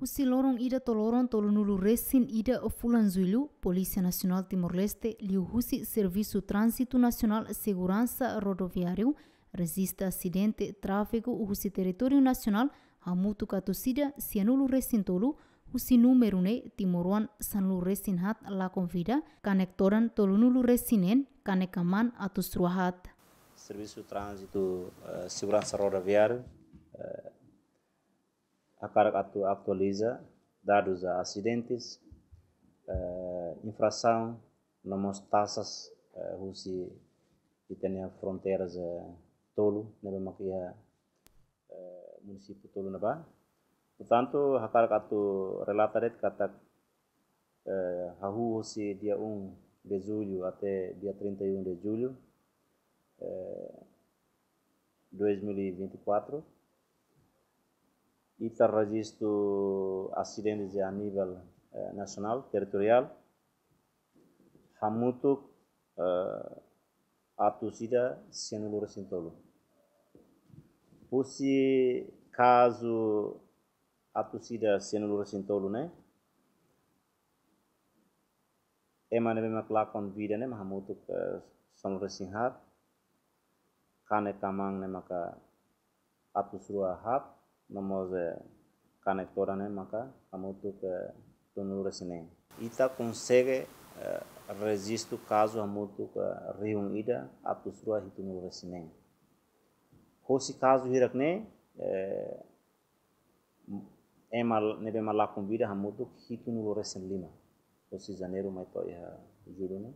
usi lorong ida toloron tolonulu resin ida fulan zuilu, Polisia Nacional Timor-Leste liu husi Servisu Transitu Nacional Segurança rezista resiste acidente, tráfego husi teritoriu nacional, hamutu katusida sianulu resin tolu, husi numerune timoruan sanlu resin hat la confida conectoran tolonulu resinen, kanekaman atus ruahat. Servisu Trânsito uh, eh, Segurança uh, a carga atualiza dados a acidentes, eh, infração, taças, namos eh, que tem itania fronteiras tolo, nebe makia município tolo naba. Portanto, eh, a hakarak atu relataret a hahu rusi dia 1 um de julho até dia 31 e um de julho 2024 Iter registru acidentes a nível eh, nacional, territorial, hamutuk eh, atusida senulur sintolu. Pusi caso atusida senulur sintolu né? Emane bema plakon vida né mahamutuk eh, sonulur sinhat, kane kamang ne maka atusrua hat, namaza eh, conectora maka amotu ka tunura sine ita consegue eh, resistu kasu caso amotu ka reung ida atusrua hitunura sine hosi caso hirakne uh, eh, emal nebe malakum vida hamutu hitunura sine lima hosi janeiro mai to ya jurune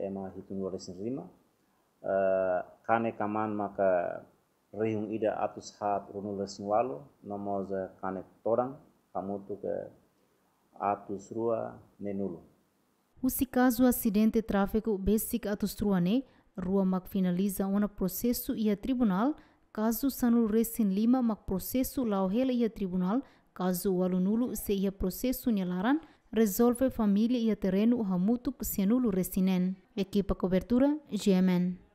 ema hitunura sine lima uh, kane kaman maka rihung ida atus hat runulas walo nomoza kanek torang kamutu ke atus rua nenulu. Usi caso acidente tráfico basic atus truane, rua mac finaliza ona processo ia tribunal, caso sanul resin lima mac processo lauhela ia tribunal, caso o alunulo se ia processo nyalaran, resolve família ia terreno hamutuk senulo resinen. Equipa cobertura, GMN.